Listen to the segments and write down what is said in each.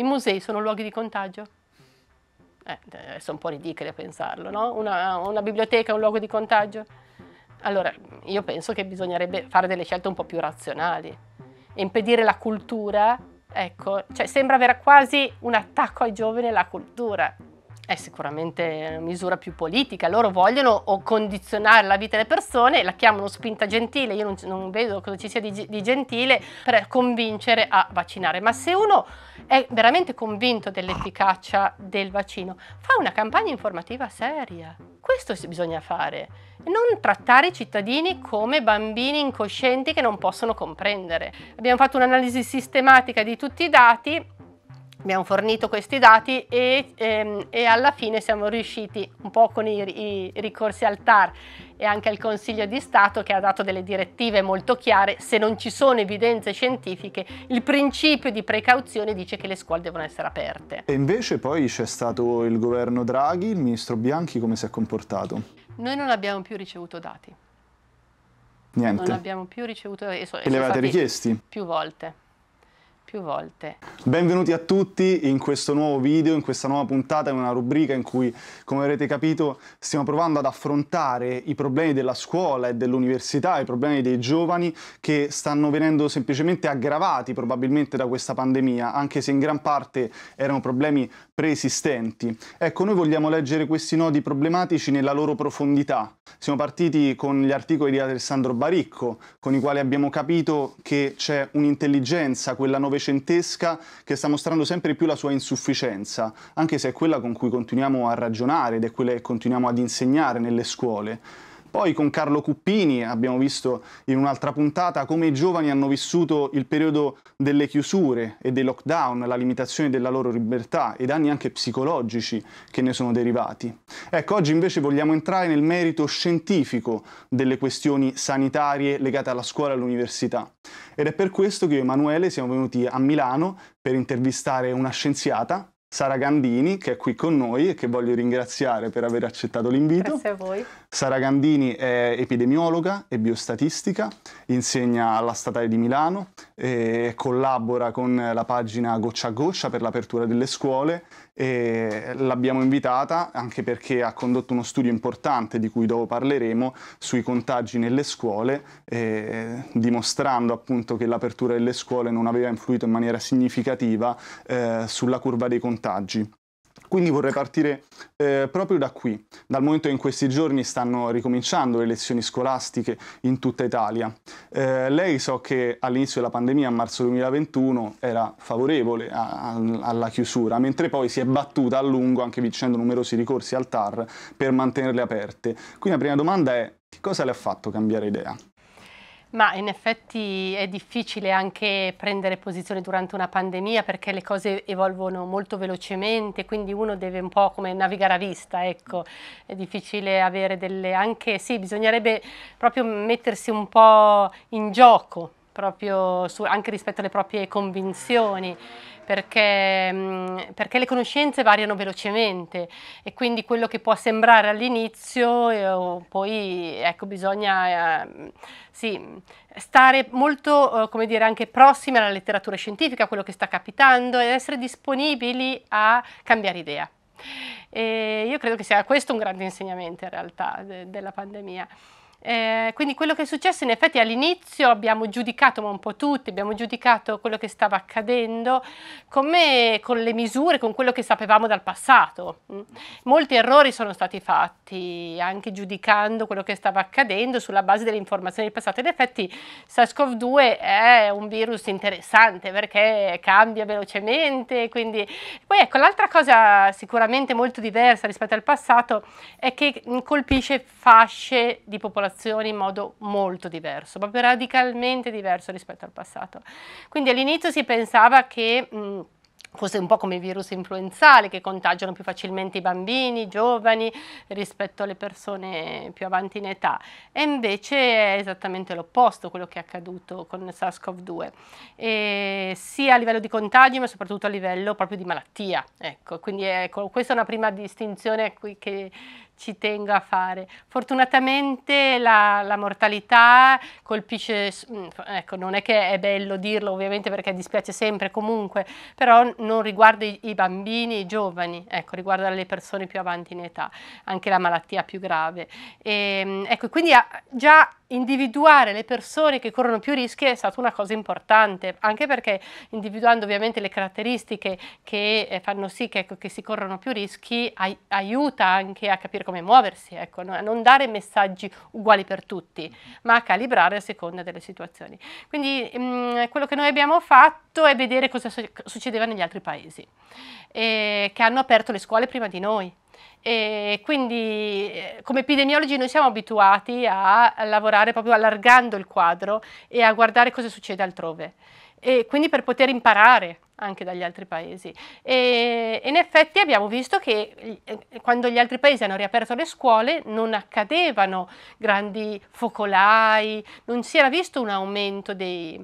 I musei sono luoghi di contagio? Eh, adesso eh, un po' ridicoli a pensarlo, no? Una, una biblioteca è un luogo di contagio? Allora, io penso che bisognerebbe fare delle scelte un po' più razionali. Impedire la cultura, ecco, cioè sembra avere quasi un attacco ai giovani e alla cultura è sicuramente una misura più politica. Loro vogliono condizionare la vita delle persone, la chiamano spinta gentile, io non, non vedo cosa ci sia di, di, gentile per convincere a vaccinare. Ma se uno è veramente convinto dell'efficacia del vaccino, fa una campagna informativa seria. Questo bisogna fare. Non trattare i cittadini come bambini incoscienti che non possono comprendere. Abbiamo fatto un'analisi sistematica di tutti i dati abbiamo fornito questi dati e, ehm, e, alla fine siamo riusciti un po' con i, i ricorsi al TAR e anche al Consiglio di Stato che ha dato delle direttive molto chiare, se non ci sono evidenze scientifiche il principio di precauzione dice che le scuole devono essere aperte. E invece poi c'è stato il governo Draghi, il ministro Bianchi come si è comportato? Noi non abbiamo più ricevuto dati. Niente. Non abbiamo più ricevuto e, so, e, e li richiesti? Più volte più volte. Benvenuti a tutti in questo nuovo video, in questa nuova puntata, in una rubrica in cui, come avrete capito, stiamo provando ad affrontare i problemi della scuola e dell'università, i problemi dei giovani che stanno venendo semplicemente aggravati probabilmente da questa pandemia, anche se in gran parte erano problemi preesistenti. Ecco, noi vogliamo leggere questi nodi problematici nella loro profondità. Siamo partiti con gli articoli di Alessandro Baricco, con i quali abbiamo capito che c'è un'intelligenza, quella novecentesca, novecentesca che sta mostrando sempre più la sua insufficienza, anche se è quella con cui continuiamo a ragionare ed è quella che continuiamo ad insegnare nelle scuole. Poi con Carlo Cuppini abbiamo visto in un'altra puntata come i giovani hanno vissuto il periodo delle chiusure e dei lockdown, la limitazione della loro libertà e danni anche psicologici che ne sono derivati. Ecco, oggi invece vogliamo entrare nel merito scientifico delle questioni sanitarie legate alla scuola e all'università. Ed è per questo che io e Emanuele siamo venuti a Milano per intervistare una scienziata Sara Gandini, che è qui con noi e che voglio ringraziare per aver accettato l'invito. Grazie a voi. Sara Gandini è epidemiologa e biostatistica, insegna alla Statale di Milano, e collabora con la pagina Goccia a Goccia per l'apertura delle scuole e l'abbiamo invitata anche perché ha condotto uno studio importante di cui dopo parleremo sui contagi nelle scuole, eh, dimostrando appunto che l'apertura delle scuole non aveva influito in maniera significativa eh, sulla curva dei contagi. Quindi vorrei partire eh, proprio da qui, dal momento che in questi giorni stanno ricominciando le lezioni scolastiche in tutta Italia. Eh, lei so che all'inizio della pandemia, a marzo 2021, era favorevole a, a, alla chiusura, mentre poi si è battuta a lungo, anche vincendo numerosi ricorsi al TAR, per mantenerle aperte. Quindi la prima domanda è, che cosa le ha fatto cambiare idea? Ma in effetti è difficile anche prendere posizione durante una pandemia perché le cose evolvono molto velocemente, quindi uno deve un po' come navigare a vista, ecco. È difficile avere delle anche sì, bisognerebbe proprio mettersi un po' in gioco proprio su, anche rispetto alle proprie convinzioni perché, perché, le conoscenze variano velocemente e quindi quello che può sembrare all'inizio eh, poi ecco, bisogna eh, sì, stare molto eh, come dire, anche prossimi alla letteratura scientifica, a quello che sta capitando ed essere disponibili a cambiare idea. E io credo che sia questo un grande insegnamento in realtà de della pandemia. Eh, quindi quello che è successo in effetti all'inizio abbiamo giudicato, ma un po' tutti, abbiamo giudicato quello che stava accadendo come, con le misure, con quello che sapevamo dal passato. Mm. Molti errori sono stati fatti anche giudicando quello che stava accadendo sulla base delle informazioni del passato. In effetti SARS-CoV-2 è un virus interessante perché cambia velocemente, quindi... Poi ecco, l'altra cosa sicuramente molto diversa rispetto al passato è che colpisce fasce di popolazione situazioni in modo molto diverso, proprio radicalmente diverso rispetto al passato. Quindi all'inizio si pensava che... Mh, fosse un po' come i virus influenzali che contagiano più facilmente i bambini, i giovani rispetto alle persone più avanti in età e invece è esattamente l'opposto quello che è accaduto con SARS-CoV-2 sia a livello di contagi ma soprattutto a livello proprio di malattia ecco quindi ecco, questa è una prima distinzione qui che ci tengo a fare. Fortunatamente la, la mortalità colpisce, mm, ecco non è che è bello dirlo ovviamente perché dispiace sempre comunque, però non riguarda i, i bambini, i giovani, ecco, riguarda le persone più avanti in età, anche la malattia più grave. E, ehm, ecco, quindi già individuare le persone che corrono più rischi è stata una cosa importante, anche perché individuando ovviamente le caratteristiche che eh, fanno sì che, ecco, che si corrono più rischi ai, aiuta anche a capire come muoversi, ecco, no, non dare messaggi uguali per tutti, mm-hmm. ma a calibrare a seconda delle situazioni. Quindi mh, mm, quello che noi abbiamo fatto è vedere cosa su- succedeva negli altri paesi, eh, che hanno aperto le scuole prima di noi. E quindi eh, come epidemiologi noi siamo abituati a lavorare proprio allargando il quadro e a guardare cosa succede altrove e quindi per poter imparare anche dagli altri paesi. E in effetti abbiamo visto che eh, quando gli altri paesi hanno riaperto le scuole non accadevano grandi focolai, non si era visto un aumento dei,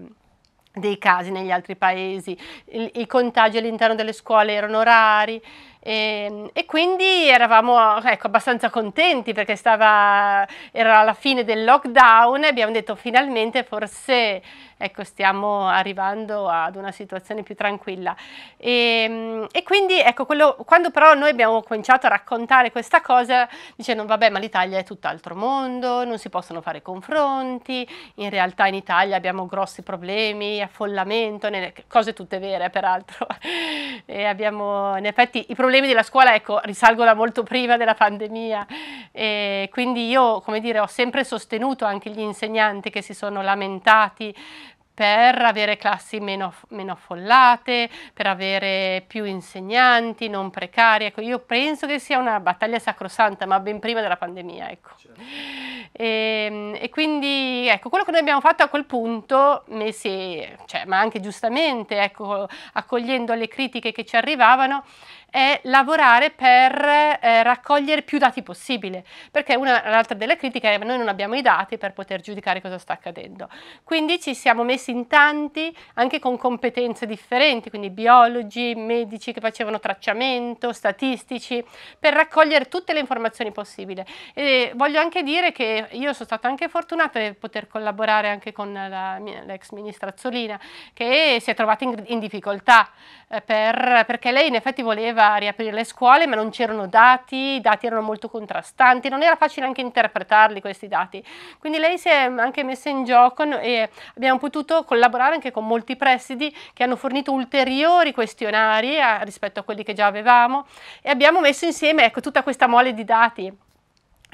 dei casi negli altri paesi, I, i contagi all'interno delle scuole erano rari e, ehm, e quindi eravamo ecco, abbastanza contenti perché stava, era la fine del lockdown e abbiamo detto finalmente forse ecco, stiamo arrivando ad una situazione più tranquilla. E, ehm, e quindi ecco, quello, quando però noi abbiamo cominciato a raccontare questa cosa dicendo vabbè ma l'Italia è tutt'altro mondo, non si possono fare confronti, in realtà in Italia abbiamo grossi problemi, affollamento, cose tutte vere peraltro. E abbiamo in effetti i problemi problemi della scuola, ecco, risalgono a molto prima della pandemia, e quindi io, come dire, ho sempre sostenuto anche gli insegnanti che si sono lamentati per avere classi meno, meno affollate, per avere più insegnanti, non precari. Ecco, io penso che sia una battaglia sacrosanta, ma ben prima della pandemia. Ecco. Certo. E, ehm, e, quindi ecco, quello che noi abbiamo fatto a quel punto, messi, cioè, ma anche giustamente, ecco, accogliendo le critiche che ci arrivavano, è lavorare per eh, raccogliere più dati possibile, perché un'altra delle critiche è che noi non abbiamo i dati per poter giudicare cosa sta accadendo. Quindi ci siamo messi in tanti, anche con competenze differenti, quindi biologi, medici che facevano tracciamento, statistici, per raccogliere tutte le informazioni possibili. E voglio anche dire che io sono stata anche fortunata di poter collaborare anche con l'ex ministra Azzolina che si è trovata in, in difficoltà eh, per, perché lei in effetti voleva riaprire le scuole ma non c'erano dati, i dati erano molto contrastanti, non era facile anche interpretarli questi dati. Quindi lei si è anche messa in gioco e abbiamo potuto collaborare anche con molti presidi che hanno fornito ulteriori questionari a, eh, rispetto a quelli che già avevamo e abbiamo messo insieme ecco, tutta questa mole di dati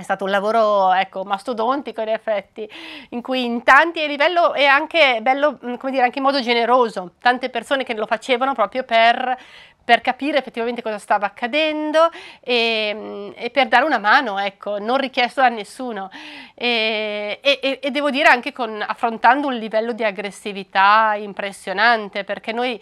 è stato un lavoro ecco, mastodontico in effetti, in cui in tanti e livello e anche bello, come dire, anche in modo generoso, tante persone che lo facevano proprio per, per capire effettivamente cosa stava accadendo e, e, per dare una mano, ecco, non richiesto da nessuno. E, e, e devo dire anche con, affrontando un livello di aggressività impressionante, perché noi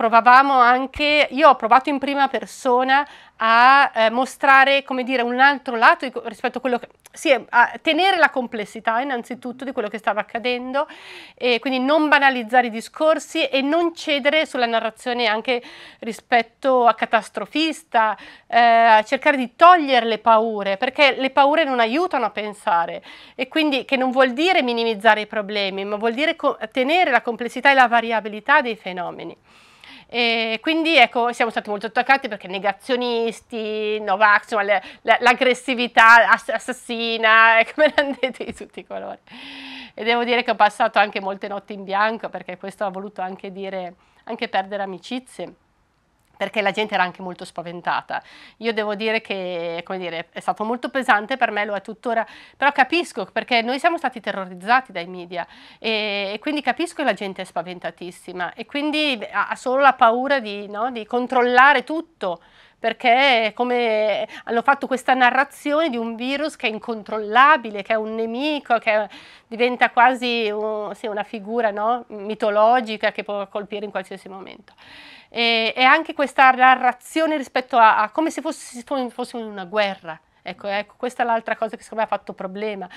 provavamo anche, io ho provato in prima persona a eh, mostrare, come dire, un altro lato di, rispetto a quello che, sì, a tenere la complessità innanzitutto di quello che stava accadendo e quindi non banalizzare i discorsi e non cedere sulla narrazione anche rispetto a catastrofista, eh, cercare di togliere le paure, perché le paure non aiutano a pensare e quindi che non vuol dire minimizzare i problemi, ma vuol dire tenere la complessità e la variabilità dei fenomeni. E quindi ecco, siamo stati molto attaccati perché negazionisti, Novax, l'aggressività assassina, e come ne detto di tutti i colori. E devo dire che ho passato anche molte notti in bianco perché questo ha voluto anche dire, anche perdere amicizie perché la gente era anche molto spaventata. Io devo dire che dire, è stato molto pesante per me, lo è tuttora, però capisco perché noi siamo stati terrorizzati dai media e, e quindi capisco che la gente è spaventatissima e quindi ha solo la paura di, no, di controllare tutto perché come hanno fatto questa narrazione di un virus che è incontrollabile, che è un nemico, che diventa quasi un, sì, una figura no, mitologica che può colpire in qualsiasi momento e, e anche questa narrazione rispetto a, a come se fossimo fosse in una guerra. Ecco, ecco, questa è l'altra cosa che secondo me ha fatto problema.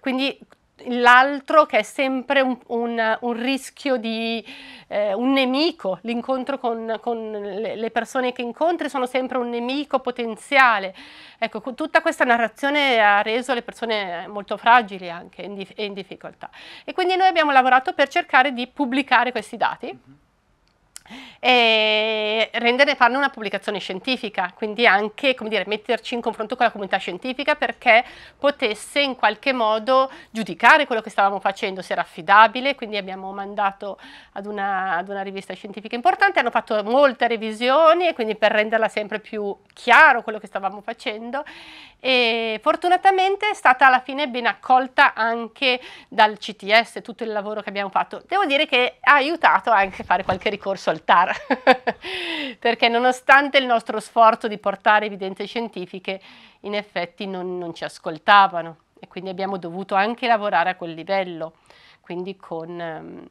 Quindi l'altro che è sempre un, un, un rischio di eh, un nemico, l'incontro con, con, le persone che incontri sono sempre un nemico potenziale. Ecco, tutta questa narrazione ha reso le persone molto fragili anche e in, dif in difficoltà. E quindi noi abbiamo lavorato per cercare di pubblicare questi dati. Mm -hmm e rendere, farne una pubblicazione scientifica, quindi anche dire, metterci in confronto con la comunità scientifica perché potesse in qualche modo giudicare quello che stavamo facendo, se era affidabile, quindi abbiamo mandato ad una, ad una rivista scientifica importante, hanno fatto molte revisioni e quindi per renderla sempre più chiaro quello che stavamo facendo e fortunatamente è stata alla fine ben accolta anche dal CTS tutto il lavoro che abbiamo fatto. Devo dire che ha aiutato anche a fare qualche ricorso al ascoltare, perché nonostante il nostro sforzo di portare evidenze scientifiche, in effetti non, non ci ascoltavano e quindi abbiamo dovuto anche lavorare a quel livello, quindi con... Um,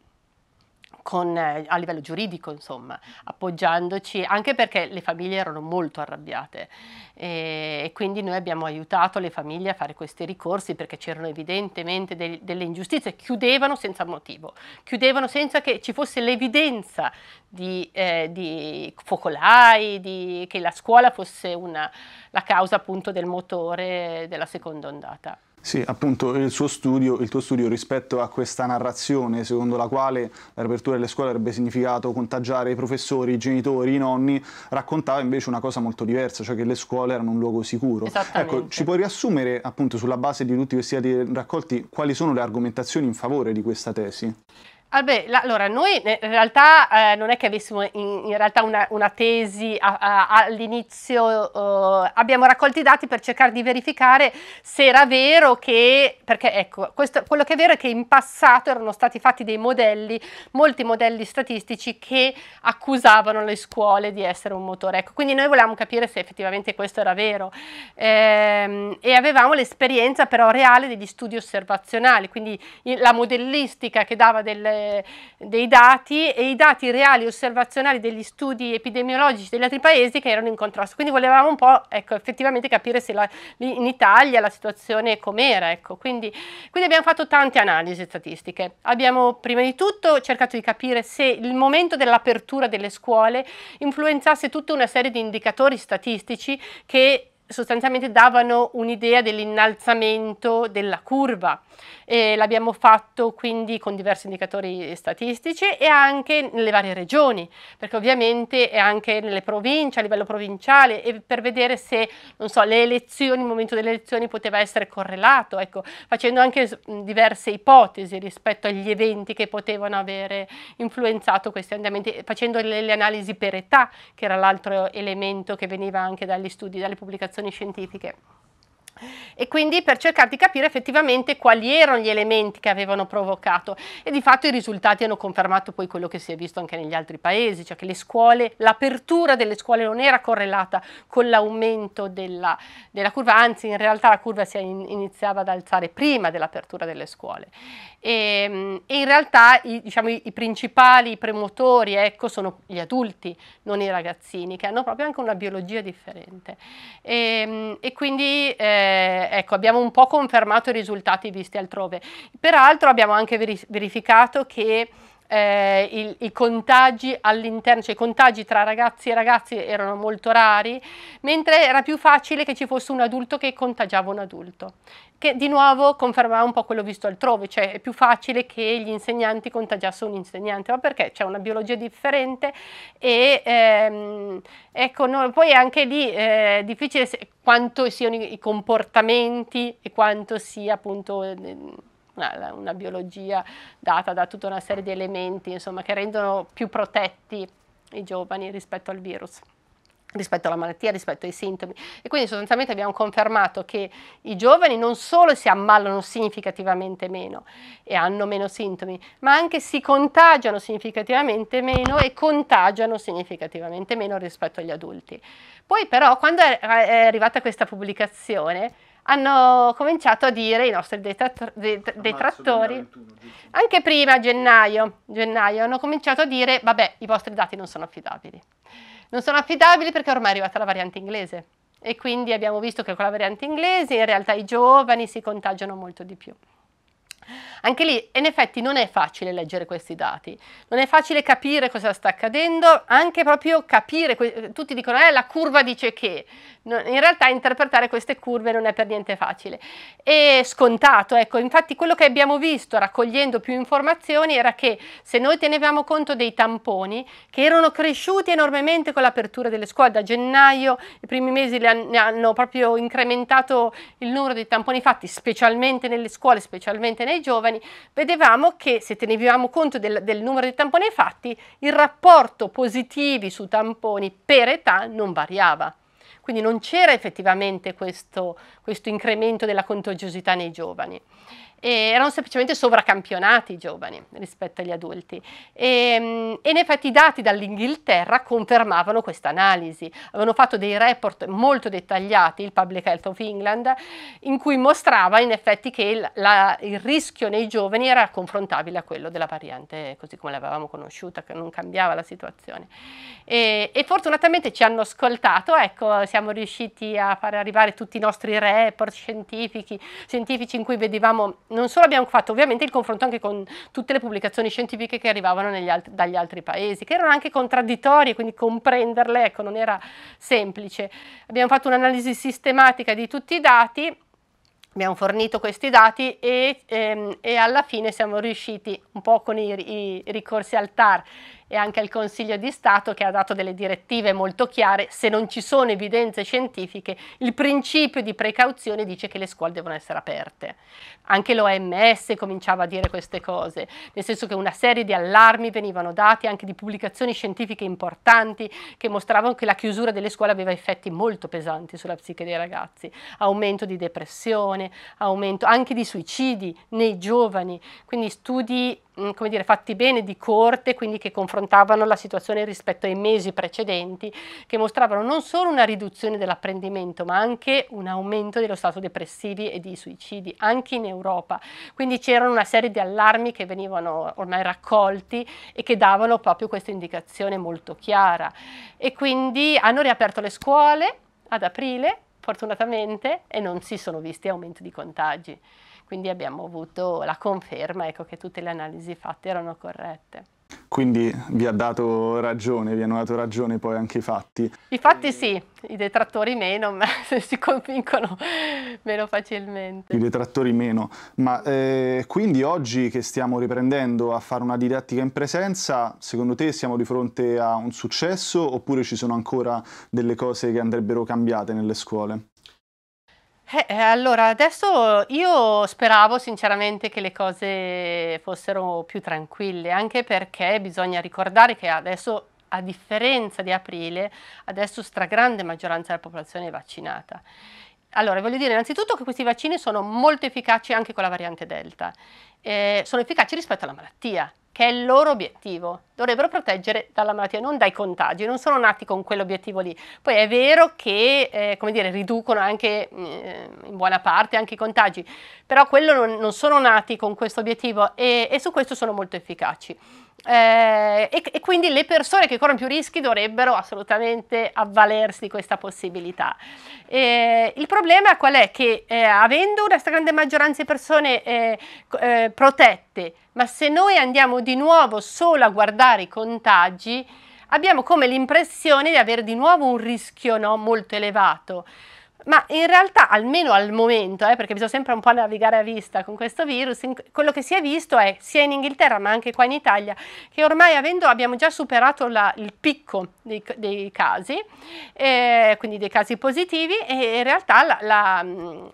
con, eh, a livello giuridico, insomma, appoggiandoci, anche perché le famiglie erano molto arrabbiate e, e quindi noi abbiamo aiutato le famiglie a fare questi ricorsi perché c'erano evidentemente del, delle ingiustizie, chiudevano senza motivo, chiudevano senza che ci fosse l'evidenza di, eh, di, focolai, di, che la scuola fosse una, la causa appunto del motore della seconda ondata. Sì, appunto il, suo studio, il tuo studio rispetto a questa narrazione secondo la quale l'apertura delle scuole avrebbe significato contagiare i professori, i genitori, i nonni, raccontava invece una cosa molto diversa, cioè che le scuole erano un luogo sicuro. Ecco, ci puoi riassumere appunto sulla base di tutti questi dati raccolti quali sono le argomentazioni in favore di questa tesi? Ah beh, la, allora, noi eh, in realtà eh, non è che avessimo in, in realtà una, una tesi all'inizio, eh, abbiamo raccolto i dati per cercare di verificare se era vero che, perché ecco, questo, quello che è vero è che in passato erano stati fatti dei modelli, molti modelli statistici che accusavano le scuole di essere un motore, ecco, quindi noi volevamo capire se effettivamente questo era vero ehm, e avevamo l'esperienza però reale degli studi osservazionali, quindi la modellistica che dava delle eh, dei dati e i dati reali osservazionali degli studi epidemiologici degli altri paesi che erano in contrasto. Quindi volevamo un po' ecco, effettivamente capire se la, in Italia la situazione com'era. Ecco. Quindi, quindi abbiamo fatto tante analisi statistiche. Abbiamo prima di tutto cercato di capire se il momento dell'apertura delle scuole influenzasse tutta una serie di indicatori statistici che sostanzialmente davano un'idea dell'innalzamento della curva. Eh, l'abbiamo fatto quindi con diversi indicatori statistici e anche nelle varie regioni, perché ovviamente è anche nelle province, a livello provinciale, e per vedere se so, le elezioni, il momento delle elezioni poteva essere correlato, ecco, facendo anche diverse ipotesi rispetto agli eventi che potevano avere influenzato questi andamenti, facendo le, le analisi per età, che era l'altro elemento che veniva anche dagli studi, dalle pubblicazioni scientifiche e quindi per cercare di capire effettivamente quali erano gli elementi che avevano provocato e di fatto i risultati hanno confermato poi quello che si è visto anche negli altri paesi, cioè che le scuole, l'apertura delle scuole non era correlata con l'aumento della, della, curva, anzi in realtà la curva si iniziava ad alzare prima dell'apertura delle scuole e, ehm, e in realtà i, diciamo, i, i principali premotori ecco, sono gli adulti, non i ragazzini che hanno proprio anche una biologia differente e, ehm, e quindi eh, eh, ecco, abbiamo un po' confermato i risultati visti altrove. Peraltro abbiamo anche verificato che eh, il, i contagi all'interno, cioè i contagi tra ragazzi e ragazzi erano molto rari, mentre era più facile che ci fosse un adulto che contagiava un adulto, che di nuovo confermava un po' quello visto altrove, cioè è più facile che gli insegnanti contagiassero un insegnante, ma perché c'è una biologia differente e ehm, ecco, no, poi anche lì eh, è difficile se, quanto siano i, i comportamenti e quanto sia appunto... Eh, una, una biologia data da tutta una serie di elementi insomma, che rendono più protetti i giovani rispetto al virus rispetto alla malattia, rispetto ai sintomi. E quindi sostanzialmente abbiamo confermato che i giovani non solo si ammalano significativamente meno e hanno meno sintomi, ma anche si contagiano significativamente meno e contagiano significativamente meno rispetto agli adulti. Poi però quando è arrivata questa pubblicazione, hanno cominciato a dire i nostri detrattori, anche prima gennaio, gennaio, hanno cominciato a dire, vabbè, i vostri dati non sono affidabili. Non sono affidabili perché ormai è arrivata la variante inglese e quindi abbiamo visto che con la variante inglese in realtà i giovani si contagiano molto di più. Anche lì in effetti non è facile leggere questi dati, non è facile capire cosa sta accadendo, anche proprio capire, tutti dicono eh la curva dice che, in realtà interpretare queste curve non è per niente facile. È scontato, ecco, infatti quello che abbiamo visto raccogliendo più informazioni era che se noi tenevamo conto dei tamponi che erano cresciuti enormemente con l'apertura delle scuole, da gennaio i primi mesi ne hanno proprio incrementato il numero dei tamponi fatti, specialmente nelle scuole, specialmente nei giovani, vedevamo che se tenevamo conto del, del numero di tamponi fatti, il rapporto positivi su tamponi per età non variava. Quindi non c'era effettivamente questo, questo incremento della contagiosità nei giovani eh, erano semplicemente sovracampionati i giovani rispetto agli adulti. E, ehm, e in effetti i dati dall'Inghilterra confermavano questa analisi. Avevano fatto dei report molto dettagliati, il Public Health of England, in cui mostrava in effetti che il, la, il rischio nei giovani era confrontabile a quello della variante così come l'avevamo conosciuta, che non cambiava la situazione. E, e fortunatamente ci hanno ascoltato, ecco, siamo riusciti a far arrivare tutti i nostri report scientifici, scientifici in cui vedevamo non solo abbiamo fatto ovviamente il confronto anche con tutte le pubblicazioni scientifiche che arrivavano alt dagli altri paesi, che erano anche contraddittorie, quindi comprenderle ecco, non era semplice. Abbiamo fatto un'analisi sistematica di tutti i dati, abbiamo fornito questi dati e, ehm, e alla fine siamo riusciti un po' con i, i ricorsi al TAR e anche al Consiglio di Stato che ha dato delle direttive molto chiare, se non ci sono evidenze scientifiche, il principio di precauzione dice che le scuole devono essere aperte. Anche l'OMS cominciava a dire queste cose, nel senso che una serie di allarmi venivano dati anche di pubblicazioni scientifiche importanti che mostravano che la chiusura delle scuole aveva effetti molto pesanti sulla psiche dei ragazzi, aumento di depressione, aumento anche di suicidi nei giovani, quindi studi Mm, come dire, fatti bene di corte, quindi che confrontavano la situazione rispetto ai mesi precedenti, che mostravano non solo una riduzione dell'apprendimento, ma anche un aumento dello stato depressivi e di suicidi, anche in Europa. Quindi c'erano una serie di allarmi che venivano ormai raccolti e che davano proprio questa indicazione molto chiara. E quindi hanno riaperto le scuole ad aprile, fortunatamente, e non si sono visti aumenti di contagi. Quindi abbiamo avuto la conferma ecco, che tutte le analisi fatte erano corrette. Quindi vi ha dato ragione, vi hanno dato ragione poi anche i fatti. I fatti sì, i detrattori meno, ma si convincono meno facilmente. I detrattori meno, ma eh, quindi oggi che stiamo riprendendo a fare una didattica in presenza, secondo te siamo di fronte a un successo oppure ci sono ancora delle cose che andrebbero cambiate nelle scuole? Eh, eh, allora, adesso io speravo sinceramente che le cose fossero più tranquille, anche perché bisogna ricordare che adesso, a differenza di aprile, adesso stragrande maggioranza della popolazione è vaccinata. Allora, voglio dire innanzitutto che questi vaccini sono molto efficaci anche con la variante Delta, eh, sono efficaci rispetto alla malattia, che è il loro obiettivo dovrebbero proteggere dalla malattia, non dai contagi, non sono nati con quell'obiettivo lì. Poi è vero che eh, come dire, riducono anche eh, in buona parte anche i contagi, però quello non, non sono nati con questo obiettivo e, e su questo sono molto efficaci. Eh, e, e, quindi le persone che corrono più rischi dovrebbero assolutamente avvalersi di questa possibilità. Eh, il problema qual è? Che eh, avendo una stragrande maggioranza di persone eh, eh, protette, ma se noi andiamo di nuovo solo a guardare i contagi abbiamo come l'impressione di avere di nuovo un rischio no, molto elevato. Ma in realtà, almeno al momento, eh, perché bisogna sempre un po' navigare a vista con questo virus, in, quello che si è visto è sia in Inghilterra ma anche qua in Italia che ormai avendo, abbiamo già superato la, il picco dei, dei casi, eh, quindi dei casi positivi e in realtà la,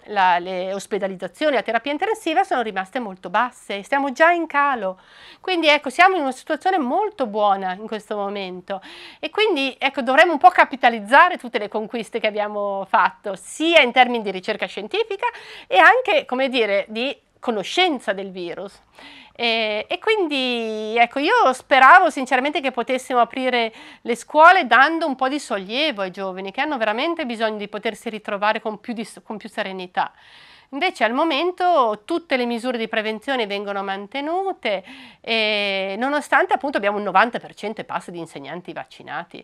la, le ospedalizzazioni a terapia intensiva sono rimaste molto basse, stiamo già in calo. Quindi ecco, siamo in una situazione molto buona in questo momento e quindi ecco, dovremmo un po' capitalizzare tutte le conquiste che abbiamo fatto sia in termini di ricerca scientifica e anche, come dire, di conoscenza del virus. E, e, quindi ecco, io speravo sinceramente che potessimo aprire le scuole dando un po' di sollievo ai giovani che hanno veramente bisogno di potersi ritrovare con più, di, con più serenità. Invece al momento tutte le misure di prevenzione vengono mantenute, nonostante appunto abbiamo un 90% e passa di insegnanti vaccinati.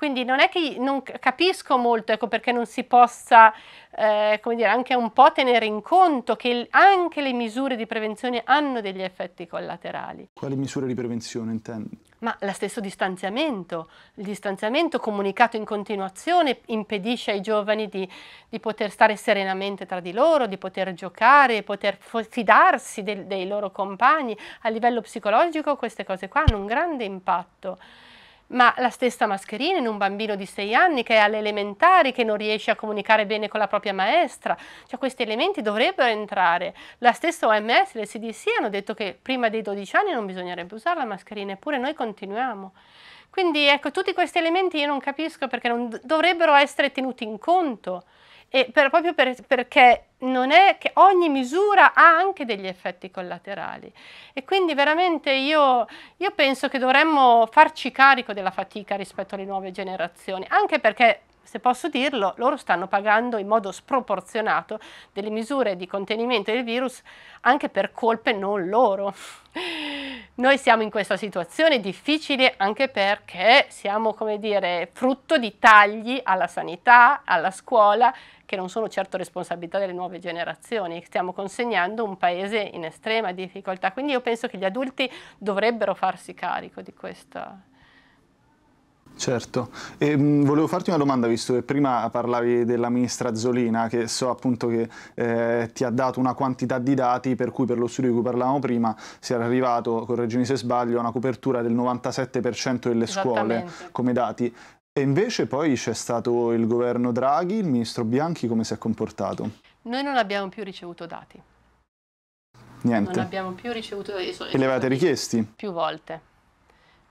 Quindi non è che non capisco molto ecco, perché non si possa eh, come dire, anche un po' tenere in conto che il, anche le misure di prevenzione hanno degli effetti collaterali. Quali misure di prevenzione intendi? Ma lo stesso distanziamento, il distanziamento comunicato in continuazione impedisce ai giovani di, di poter stare serenamente tra di loro, di poter giocare, poter fidarsi del, dei loro compagni. A livello psicologico queste cose qua hanno un grande impatto ma la stessa mascherina in un bambino di 6 anni che è alle elementari, che non riesce a comunicare bene con la propria maestra, cioè questi elementi dovrebbero entrare. La stessa OMS e CDC hanno detto che prima dei 12 anni non bisognerebbe usare la mascherina, eppure noi continuiamo. Quindi ecco, tutti questi elementi io non capisco perché non dovrebbero essere tenuti in conto per, proprio per, perché non è che ogni misura ha anche degli effetti collaterali e quindi veramente io, io penso che dovremmo farci carico della fatica rispetto alle nuove generazioni, anche perché se posso dirlo, loro stanno pagando in modo sproporzionato delle misure di contenimento del virus anche per colpe non loro. Noi siamo in questa situazione difficile anche perché siamo, come dire, frutto di tagli alla sanità, alla scuola, che non sono certo responsabilità delle nuove generazioni. Stiamo consegnando un paese in estrema difficoltà, quindi io penso che gli adulti dovrebbero farsi carico di questa Certo, e, mh, volevo farti una domanda visto che prima parlavi della ministra Zolina che so appunto che eh, ti ha dato una quantità di dati per cui per lo studio di cui parlavamo prima si era arrivato, correggimi se sbaglio, a una copertura del 97% delle scuole come dati. E invece poi c'è stato il governo Draghi, il ministro Bianchi, come si è comportato? Noi non abbiamo più ricevuto dati. Niente. Non abbiamo più ricevuto dati. Eh, e le avete richiesti? Più volte,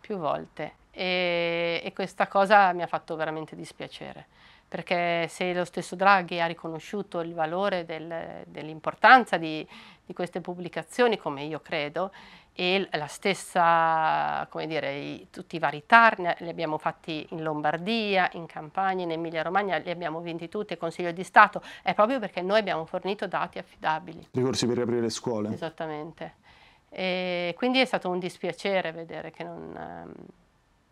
più volte e, e questa cosa mi ha fatto veramente dispiacere perché se lo stesso Draghi ha riconosciuto il valore del, dell'importanza di, di, queste pubblicazioni, come io credo, e la stessa, come dire, i, tutti i vari tarni li abbiamo fatti in Lombardia, in Campania, in Emilia Romagna, li abbiamo vinti tutti, il Consiglio di Stato, è proprio perché noi abbiamo fornito dati affidabili. Ricorsi per riaprire le scuole. Esattamente. E quindi è stato un dispiacere vedere che non ehm,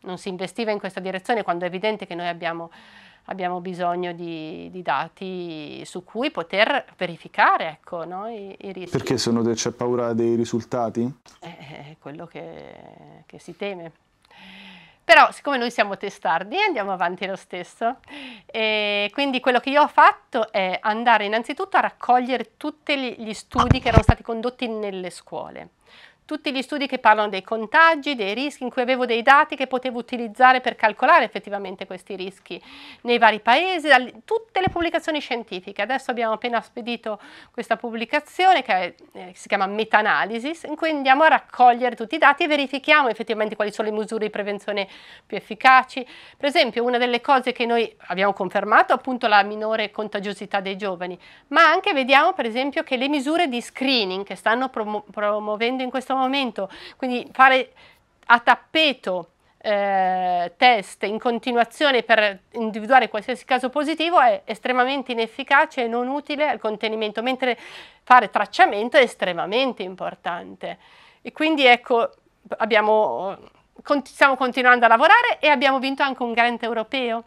non si investiva in questa direzione quando è evidente che noi abbiamo, abbiamo bisogno di, di, dati su cui poter verificare ecco, no, i, i, rischi. Perché secondo te c'è paura dei risultati? Eh, eh, è quello che, che si teme. Però siccome noi siamo testardi andiamo avanti lo stesso, e quindi quello che io ho fatto è andare innanzitutto a raccogliere tutti gli studi che erano stati condotti nelle scuole tutti gli studi che parlano dei contagi, dei rischi, in cui avevo dei dati che potevo utilizzare per calcolare effettivamente questi rischi nei vari paesi, tutte le pubblicazioni scientifiche. Adesso abbiamo appena spedito questa pubblicazione che è, eh, si chiama Meta-analysis, in cui andiamo a raccogliere tutti i dati e verifichiamo effettivamente quali sono le misure di prevenzione più efficaci. Per esempio, una delle cose che noi abbiamo confermato è appunto la minore contagiosità dei giovani, ma anche vediamo per esempio che le misure di screening che stanno promu promuovendo in questo momento momento, quindi fare a tappeto eh, test in continuazione per individuare qualsiasi caso positivo è estremamente inefficace e non utile al contenimento, mentre fare tracciamento è estremamente importante. E quindi ecco, abbiamo, stiamo continuando a lavorare e abbiamo vinto anche un grant europeo.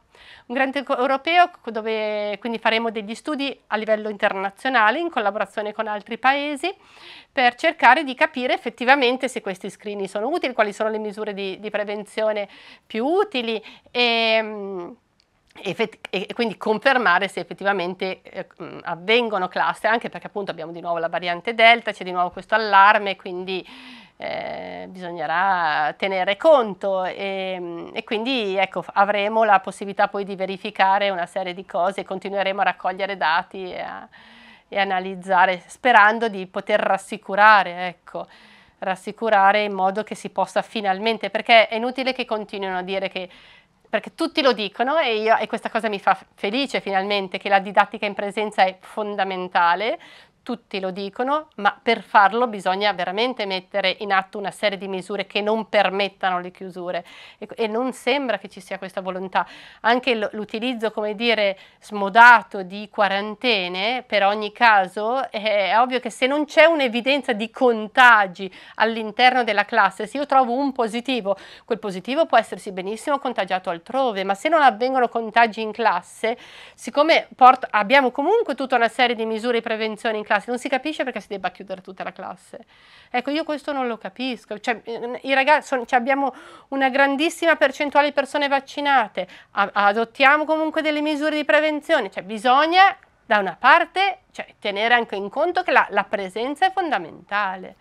Un grande europeo dove quindi faremo degli studi a livello internazionale in collaborazione con altri paesi per cercare di capire effettivamente se questi screening sono utili, quali sono le misure di, di prevenzione più utili e, mm, e, quindi confermare se effettivamente eh, mm, avvengono cluster, anche perché appunto abbiamo di nuovo la variante delta, c'è di nuovo questo allarme, quindi eh, bisognerà tenere conto e, e quindi ecco, avremo la possibilità poi di verificare una serie di cose, continueremo a raccogliere dati e, a, e analizzare sperando di poter rassicurare. Ecco rassicurare in modo che si possa finalmente, perché è inutile che continuino a dire che, perché tutti lo dicono e, io, e questa cosa mi fa felice finalmente, che la didattica in presenza è fondamentale, tutti lo dicono, ma per farlo bisogna veramente mettere in atto una serie di misure che non permettano le chiusure e, e non sembra che ci sia questa volontà. Anche l'utilizzo, come dire, smodato di quarantene per ogni caso, è, è ovvio che se non c'è un'evidenza di contagi all'interno della classe, se io trovo un positivo, quel positivo può essersi benissimo contagiato altrove, ma se non avvengono contagi in classe, siccome porto, abbiamo comunque tutta una serie di misure di prevenzione in classe, classe, non si capisce perché si debba chiudere tutta la classe. Ecco, io questo non lo capisco. Cioè, mm, i ragazzi, sono, cioè abbiamo una grandissima percentuale di persone vaccinate, a, adottiamo comunque delle misure di prevenzione, cioè bisogna da una parte cioè, tenere anche in conto che la, la presenza è fondamentale.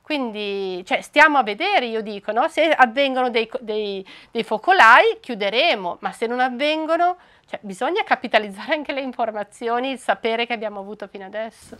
Quindi cioè, stiamo a vedere, io dico, no? se avvengono dei, dei, dei focolai chiuderemo, ma se non avvengono cioè, bisogna capitalizzare anche le informazioni, il sapere che abbiamo avuto fino adesso.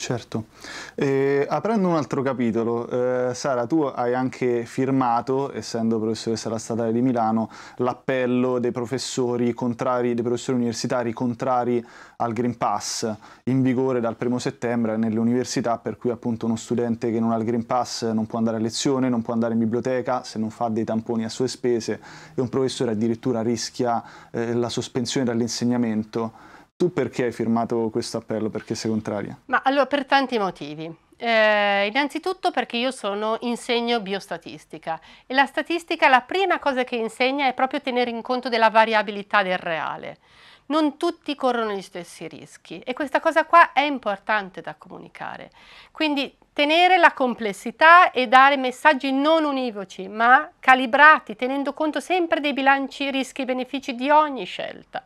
Certo. Eh, aprendo un altro capitolo, eh, Sara, tu hai anche firmato, essendo professoressa della Statale di Milano, l'appello dei professori contrari, dei professori universitari contrari al Green Pass, in vigore dal primo settembre nelle università, per cui appunto uno studente che non ha il Green Pass non può andare a lezione, non può andare in biblioteca se non fa dei tamponi a sue spese e un professore addirittura rischia eh, la sospensione dall'insegnamento. Tu perché hai firmato questo appello? Perché sei contraria? Ma allora, per tanti motivi. Eh, innanzitutto perché io sono, insegno biostatistica e la statistica, la prima cosa che insegna è proprio tenere in conto della variabilità del reale. Non tutti corrono gli stessi rischi e questa cosa qua è importante da comunicare. Quindi tenere la complessità e dare messaggi non univoci ma calibrati, tenendo conto sempre dei bilanci rischi-benefici di ogni scelta.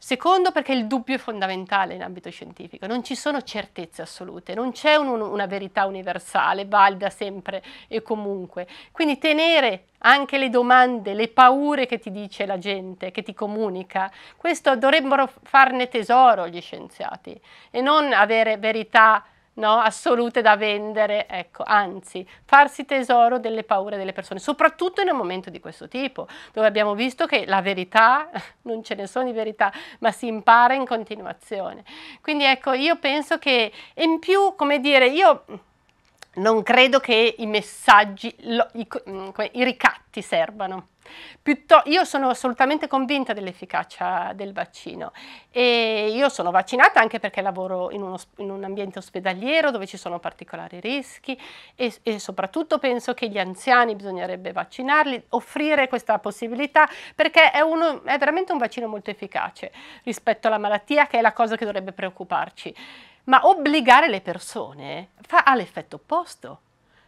Secondo perché il dubbio è fondamentale in ambito scientifico, non ci sono certezze assolute, non c'è un, una verità universale, valida sempre e comunque. Quindi tenere anche le domande, le paure che ti dice la gente, che ti comunica, questo dovrebbero farne tesoro gli scienziati e non avere verità no? assolute da vendere, ecco, anzi, farsi tesoro delle paure delle persone, soprattutto in un momento di questo tipo, dove abbiamo visto che la verità, non ce ne sono di verità, ma si impara in continuazione. Quindi ecco, io penso che, in più, come dire, io non credo che i messaggi, lo, i, i, ricatti servano. Piutto, io sono assolutamente convinta dell'efficacia del vaccino e io sono vaccinata anche perché lavoro in, uno, in un ambiente ospedaliero dove ci sono particolari rischi e, e, soprattutto penso che gli anziani bisognerebbe vaccinarli, offrire questa possibilità perché è, uno, è veramente un vaccino molto efficace rispetto alla malattia che è la cosa che dovrebbe preoccuparci ma obbligare le persone fa, l'effetto opposto.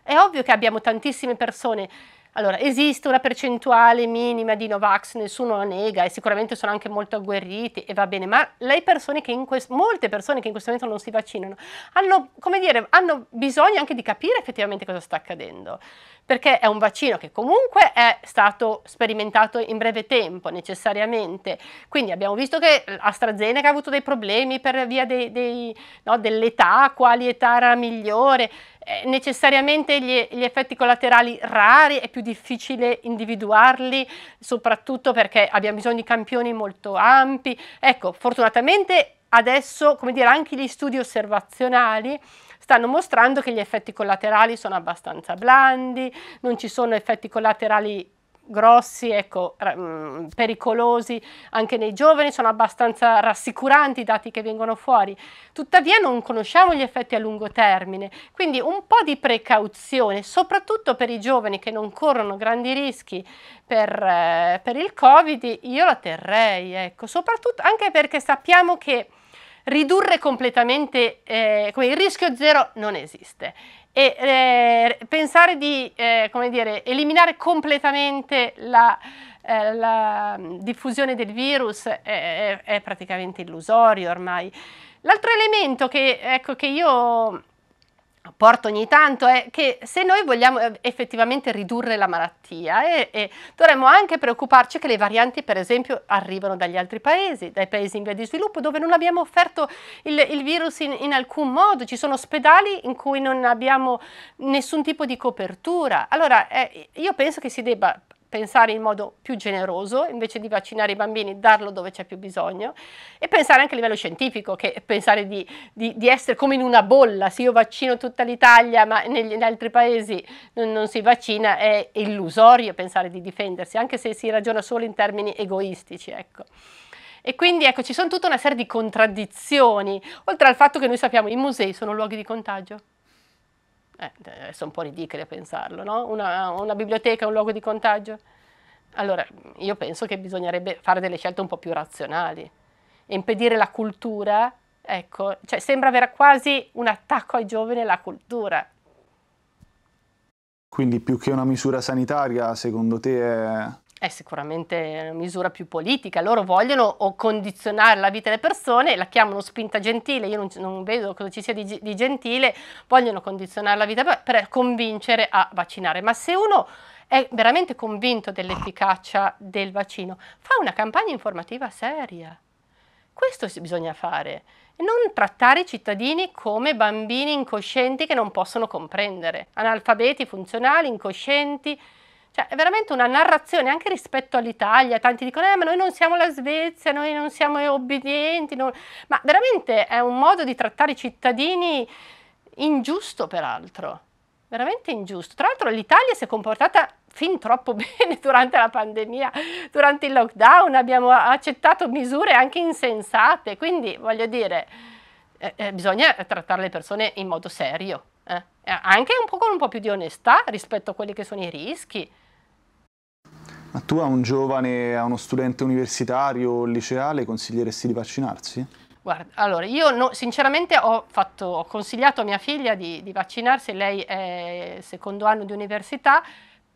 È ovvio che abbiamo tantissime persone allora, esiste una percentuale minima di Novax, nessuno la nega e sicuramente sono anche molto agguerriti e va bene, ma le persone che in questo, molte persone che in questo momento non si vaccinano hanno, come dire, hanno bisogno anche di capire effettivamente cosa sta accadendo, perché è un vaccino che comunque è stato sperimentato in breve tempo necessariamente, quindi abbiamo visto che AstraZeneca ha avuto dei problemi per via dei, dei, no, dell'età, quali età era migliore, eh, necessariamente gli, gli, effetti collaterali rari, è più difficile individuarli, soprattutto perché abbiamo bisogno di campioni molto ampi. Ecco, fortunatamente adesso, come dire, anche gli studi osservazionali stanno mostrando che gli effetti collaterali sono abbastanza blandi, non ci sono effetti collaterali grossi, ecco, mm, pericolosi anche nei giovani, sono abbastanza rassicuranti i dati che vengono fuori. Tuttavia non conosciamo gli effetti a lungo termine, quindi un po' di precauzione, soprattutto per i giovani che non corrono grandi rischi per, eh, per il Covid, io la terrei, ecco, soprattutto anche perché sappiamo che ridurre completamente eh, il rischio zero non esiste e eh, pensare di eh, dire, eliminare completamente la, eh, la, mm, diffusione del virus è, è, è praticamente illusorio ormai. L'altro elemento che, ecco, che io porto ogni tanto è che se noi vogliamo eh, effettivamente ridurre la malattia e, e dovremmo anche preoccuparci che le varianti per esempio arrivano dagli altri paesi, dai paesi in via di sviluppo dove non abbiamo offerto il, il virus in, in, alcun modo, ci sono ospedali in cui non abbiamo nessun tipo di copertura. Allora eh, io penso che si debba pensare in modo più generoso, invece di vaccinare i bambini, darlo dove c'è più bisogno e pensare anche a livello scientifico, che pensare di, di, di essere come in una bolla, se io vaccino tutta l'Italia ma negli, in altri paesi non, non, si vaccina è illusorio pensare di difendersi, anche se si ragiona solo in termini egoistici. Ecco. E quindi ecco, ci sono tutta una serie di contraddizioni, oltre al fatto che noi sappiamo che i musei sono luoghi di contagio eh, adesso eh, un po' ridicole pensarlo, no? una, una biblioteca è un luogo di contagio? Allora, io penso che bisognerebbe fare delle scelte un po' più razionali impedire la cultura, ecco, cioè sembra avere quasi un attacco ai giovani alla cultura. Quindi più che una misura sanitaria, secondo te è è sicuramente una misura più politica, loro vogliono condizionare la vita delle persone, la chiamano spinta gentile, io non, non vedo cosa ci sia di, di, gentile, vogliono condizionare la vita per convincere a vaccinare, ma se uno è veramente convinto dell'efficacia del vaccino, fa una campagna informativa seria. Questo bisogna fare, non trattare i cittadini come bambini incoscienti che non possono comprendere, analfabeti funzionali, incoscienti, cioè, è veramente una narrazione anche rispetto all'Italia. Tanti dicono: eh, ma noi non siamo la Svezia, noi non siamo obbedienti. Non... Ma veramente è un modo di trattare i cittadini ingiusto, peraltro. Veramente ingiusto. Tra l'altro, l'Italia si è comportata fin troppo bene durante la pandemia, durante il lockdown. Abbiamo accettato misure anche insensate. Quindi, voglio dire, eh, eh bisogna trattare le persone in modo serio. Eh? anche un po' con un po' più di onestà rispetto a quelli che sono i rischi. Ma tu a un giovane, a uno studente universitario o liceale consiglieresti di vaccinarsi? Guarda, allora io no, sinceramente ho, fatto, ho, consigliato a mia figlia di, di vaccinarsi, lei è secondo anno di università,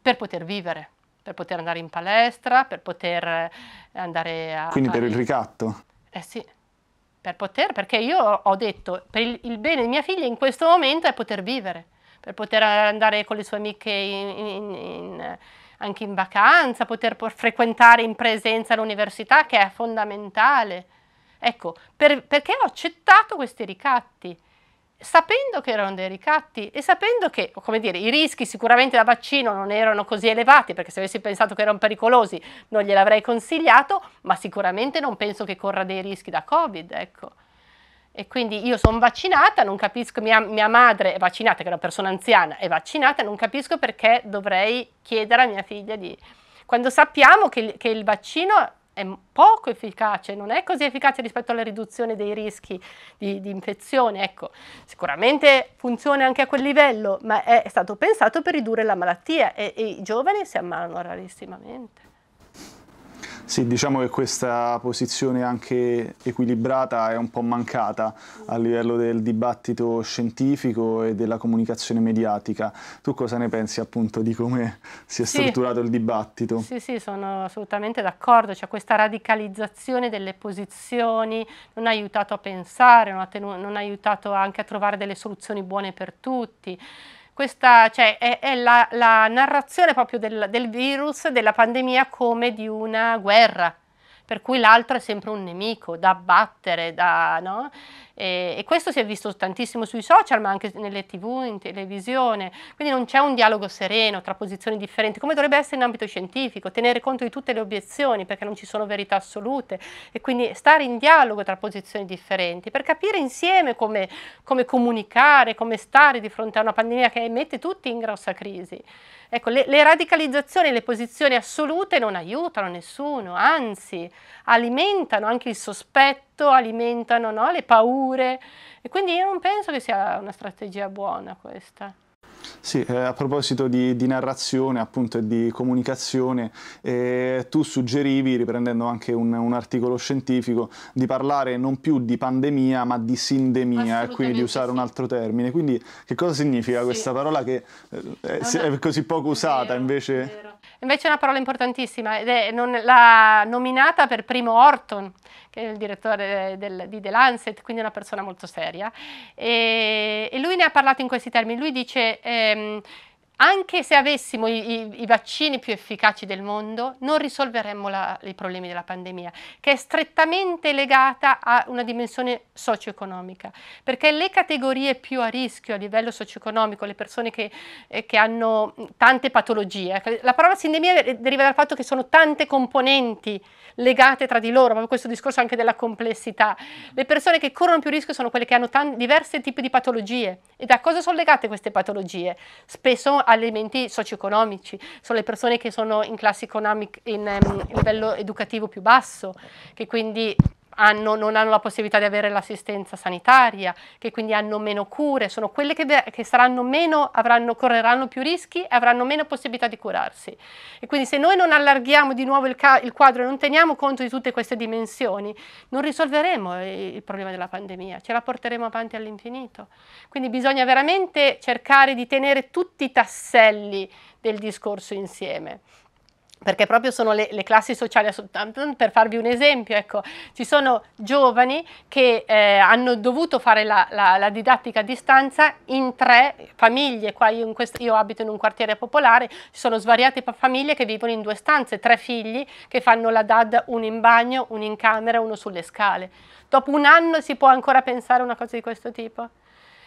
per poter vivere, per poter andare in palestra, per poter eh, andare a... Quindi per il ricatto? Eh sì, per poter, perché io ho detto, per il, il bene di mia figlia in questo momento è poter vivere, per poter andare con le sue amiche in, in, in anche in vacanza, poter frequentare in presenza l'università che è fondamentale. Ecco, per, perché ho accettato questi ricatti? sapendo che erano dei ricatti e sapendo che, come dire, i rischi sicuramente da vaccino non erano così elevati, perché se avessi pensato che erano pericolosi non gliel'avrei consigliato, ma sicuramente non penso che corra dei rischi da Covid, ecco. E quindi io sono vaccinata, non capisco, mia, mia, madre è vaccinata, che è una persona anziana, è vaccinata, non capisco perché dovrei chiedere a mia figlia di... Quando sappiamo che, che il vaccino è poco efficace, non è così efficace rispetto alla riduzione dei rischi di, di infezione. Ecco, sicuramente funziona anche a quel livello, ma è stato pensato per ridurre la malattia e, e i giovani si ammalano rarissimamente. Sì, diciamo che questa posizione anche equilibrata è un po' mancata a livello del dibattito scientifico e della comunicazione mediatica. Tu cosa ne pensi appunto di come si è sì. strutturato il dibattito? Sì, sì, sono assolutamente d'accordo, cioè, questa radicalizzazione delle posizioni, non ha aiutato a pensare, non ha, non ha aiutato anche a trovare delle soluzioni buone per tutti. Questa cioè, è, è la, la, narrazione proprio del, del virus, della pandemia come di una guerra, per cui l'altro è sempre un nemico da abbattere, da, no? E, e, questo si è visto tantissimo sui social, ma anche nelle tv, in televisione. Quindi non c'è un dialogo sereno tra posizioni differenti, come dovrebbe essere in ambito scientifico, tenere conto di tutte le obiezioni, perché non ci sono verità assolute, e quindi stare in dialogo tra posizioni differenti, per capire insieme come, come comunicare, come stare di fronte a una pandemia che mette tutti in grossa crisi. Ecco, le, le radicalizzazioni e le posizioni assolute non aiutano nessuno, anzi alimentano anche il sospetto affetto, alimentano no? le paure e quindi io non penso che sia una strategia buona questa. Sì, eh, a proposito di, di, narrazione appunto e di comunicazione, eh, tu suggerivi, riprendendo anche un, un, articolo scientifico, di parlare non più di pandemia ma di sindemia e quindi di usare sì. un altro termine. Quindi che cosa significa sì. questa parola che eh, è, è, così poco usata vero, invece? Vero. Invece è una parola importantissima ed è non, la nominata per primo Orton, che è il direttore del, di The Lancet, quindi una persona molto seria. E, e, lui ne ha parlato in questi termini. Lui dice... Ehm, anche se avessimo i, i, i, vaccini più efficaci del mondo, non risolveremmo la, i problemi della pandemia, che è strettamente legata a una dimensione socio-economica, perché le categorie più a rischio a livello socio-economico, le persone che, eh, che hanno tante patologie, ecco, la parola sindemia deriva dal fatto che sono tante componenti legate tra di loro, proprio questo discorso anche della complessità, le persone che corrono più rischio sono quelle che hanno diversi tipi di patologie e da cosa sono legate queste patologie? Spesso a elementi socio-economici, sono le persone che sono in classe economica, in, in ehm, livello educativo più basso, che quindi hanno, non hanno la possibilità di avere l'assistenza sanitaria, che quindi hanno meno cure, sono quelle che, che saranno meno, avranno, correranno più rischi e avranno meno possibilità di curarsi. E quindi se noi non allarghiamo di nuovo il, il quadro e non teniamo conto di tutte queste dimensioni, non risolveremo il problema della pandemia, ce la porteremo avanti all'infinito. Quindi bisogna veramente cercare di tenere tutti i tasselli del discorso insieme perché proprio sono le, le classi sociali, per farvi un esempio, ecco, ci sono giovani che eh, hanno dovuto fare la, la, la, didattica a distanza in tre famiglie, io, in quest, io, abito in un quartiere popolare, ci sono svariate famiglie che vivono in due stanze, tre figli che fanno la DAD, uno in bagno, uno in camera, uno sulle scale. Dopo un anno si può ancora pensare a una cosa di questo tipo?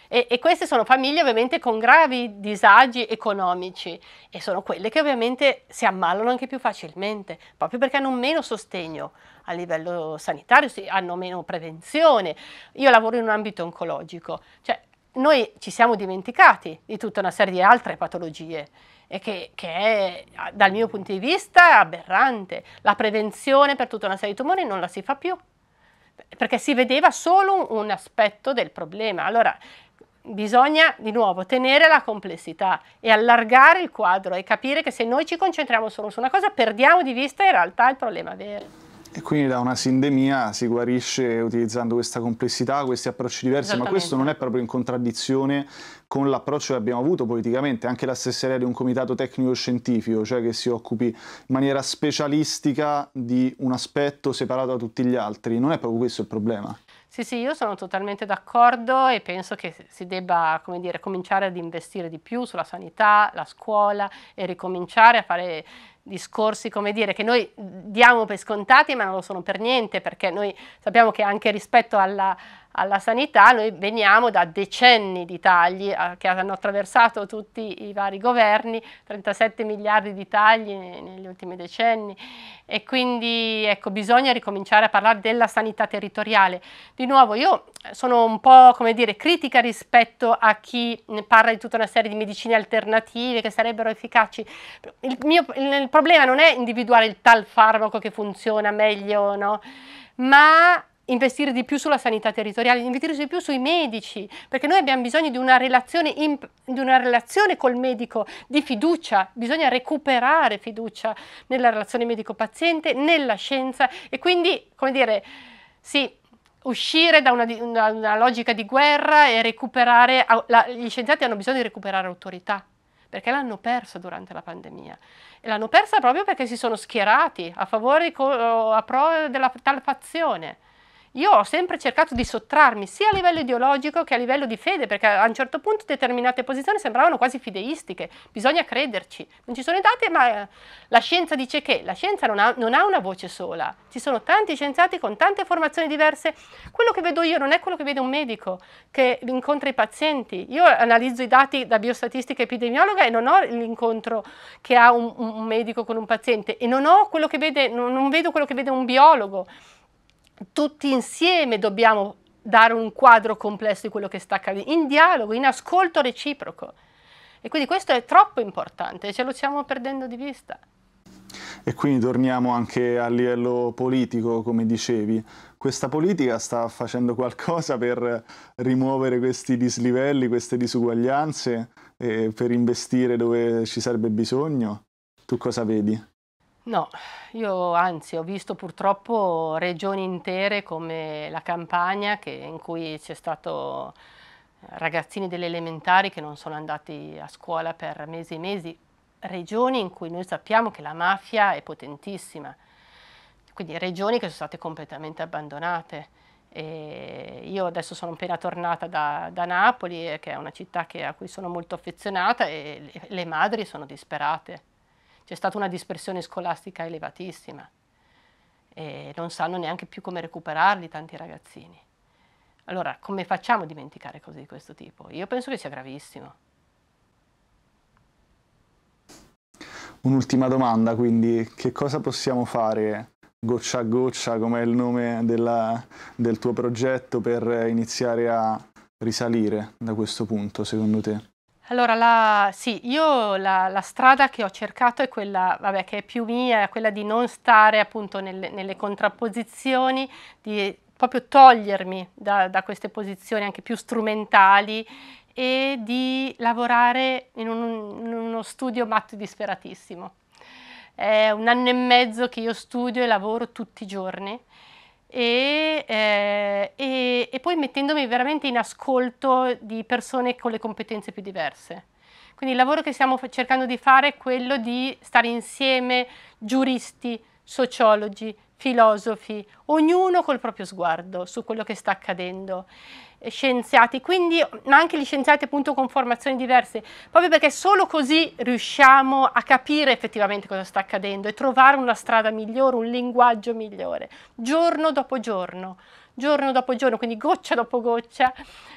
E, e, queste sono famiglie ovviamente con gravi disagi economici e sono quelle che ovviamente si ammalano anche più facilmente, proprio perché hanno meno sostegno a livello sanitario, hanno meno prevenzione. Io lavoro in un ambito oncologico, cioè noi ci siamo dimenticati di tutta una serie di altre patologie e che, che, è dal mio punto di vista aberrante. La prevenzione per tutta una serie di tumori non la si fa più perché si vedeva solo un aspetto del problema. Allora bisogna di nuovo tenere la complessità e allargare il quadro e capire che se noi ci concentriamo solo su una cosa perdiamo di vista in realtà il problema vero. E quindi da una sindemia si guarisce utilizzando questa complessità, questi approcci diversi, ma questo non è proprio in contraddizione con l'approccio che abbiamo avuto politicamente, anche l'assessoria di un comitato tecnico-scientifico, cioè che si occupi in maniera specialistica di un aspetto separato da tutti gli altri. Non è proprio questo il problema. Sì, sì, io sono totalmente d'accordo e penso che si debba, come dire, cominciare ad investire di più sulla sanità, la scuola e ricominciare a fare discorsi, come dire, che noi diamo per scontati ma non lo sono per niente perché noi sappiamo che anche rispetto alla alla sanità, noi veniamo da decenni di tagli eh, che hanno attraversato tutti i vari governi, 37 miliardi di tagli negli ultimi decenni e quindi ecco, bisogna ricominciare a parlare della sanità territoriale. Di nuovo io sono un po' come dire critica rispetto a chi parla di tutta una serie di medicine alternative che sarebbero efficaci. Il, mio, il, il problema non è individuare il tal farmaco che funziona meglio, no? ma investire di più sulla sanità territoriale, investire di più sui medici, perché noi abbiamo bisogno di una relazione, in, di una relazione col medico di fiducia, bisogna recuperare fiducia nella relazione medico-paziente, nella scienza e quindi, come dire, sì, uscire da una, una, una logica di guerra e recuperare, la, gli scienziati hanno bisogno di recuperare autorità, perché l'hanno persa durante la pandemia. E l'hanno persa proprio perché si sono schierati a favore o a pro della tal fazione io ho sempre cercato di sottrarmi sia a livello ideologico che a livello di fede, perché a un certo punto determinate posizioni sembravano quasi fideistiche, bisogna crederci, non ci sono i dati, ma eh, la scienza dice che la scienza non ha, non ha una voce sola, ci sono tanti scienziati con tante formazioni diverse, quello che vedo io non è quello che vede un medico che incontra i pazienti, io analizzo i dati da biostatistica epidemiologa e non ho l'incontro che ha un, un medico con un paziente e non, non, vedo quello che vede un biologo tutti insieme dobbiamo dare un quadro complesso di quello che sta accadendo, in dialogo, in ascolto reciproco. E quindi questo è troppo importante ce lo stiamo perdendo di vista. E quindi torniamo anche a livello politico, come dicevi. Questa politica sta facendo qualcosa per rimuovere questi dislivelli, queste disuguaglianze, per investire dove ci sarebbe bisogno? Tu cosa vedi? No, io anzi ho visto purtroppo regioni intere come la Campania che, in cui c'è stato eh, ragazzini delle elementari che non sono andati a scuola per mesi e mesi, regioni in cui noi sappiamo che la mafia è potentissima, quindi regioni che sono state completamente abbandonate. E io adesso sono appena tornata da, da Napoli, eh, che è una città che, a cui sono molto affezionata e le, le madri sono disperate. C'è stata una dispersione scolastica elevatissima e non sanno neanche più come recuperarli tanti ragazzini. Allora, come facciamo a dimenticare cose di questo tipo? Io penso che sia gravissimo. Un'ultima domanda, quindi, che cosa possiamo fare goccia a goccia, come è il nome della, del tuo progetto, per iniziare a risalire da questo punto, secondo te? Allora, la, sì, io la, la, strada che ho cercato è quella, vabbè, che è più mia, è quella di non stare appunto nelle, nelle contrapposizioni, di proprio togliermi da, da, queste posizioni anche più strumentali e di lavorare in, un, in uno studio matto e disperatissimo. È un anno e mezzo che io studio e lavoro tutti i giorni e, eh, e, e, poi mettendomi veramente in ascolto di persone con le competenze più diverse. Quindi il lavoro che stiamo cercando di fare è quello di stare insieme giuristi, sociologi, filosofi, ognuno col proprio sguardo su quello che sta accadendo, eh, scienziati, quindi, ma anche gli scienziati appunto con formazioni diverse, proprio perché solo così riusciamo a capire effettivamente cosa sta accadendo e trovare una strada migliore, un linguaggio migliore, giorno dopo giorno giorno dopo giorno, quindi goccia dopo goccia,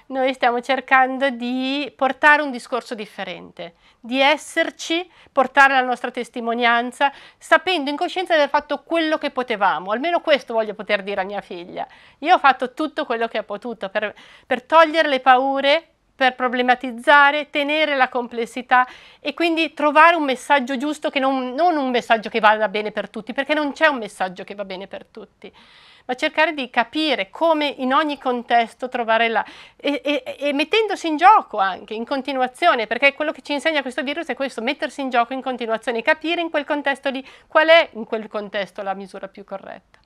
noi stiamo cercando di portare un discorso differente, di esserci, portare la nostra testimonianza, sapendo in coscienza di aver fatto quello che potevamo, almeno questo voglio poter dire a mia figlia. Io ho fatto tutto quello che ho potuto per, per togliere le paure per problematizzare, tenere la complessità e quindi trovare un messaggio giusto che non, non un messaggio che vada bene per tutti, perché non c'è un messaggio che va bene per tutti ma cercare di capire come in ogni contesto trovare la... E, e, e, mettendosi in gioco anche, in continuazione, perché quello che ci insegna questo virus è questo, mettersi in gioco in continuazione, capire in quel contesto lì qual è in quel contesto la misura più corretta.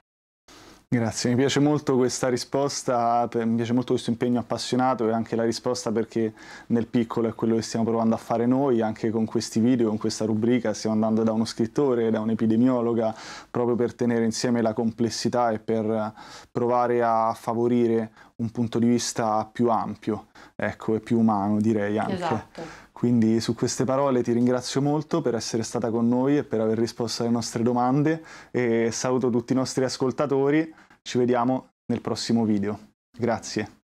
Grazie, mi piace molto questa risposta, mi piace molto questo impegno appassionato e anche la risposta perché nel piccolo è quello che stiamo provando a fare noi, anche con questi video, con questa rubrica, stiamo andando da uno scrittore, da un'epidemiologa, proprio per tenere insieme la complessità e per provare a favorire un punto di vista più ampio, ecco, e più umano direi anche. Esatto. Quindi su queste parole ti ringrazio molto per essere stata con noi e per aver risposto alle nostre domande e saluto tutti i nostri ascoltatori ci vediamo nel prossimo video. Grazie.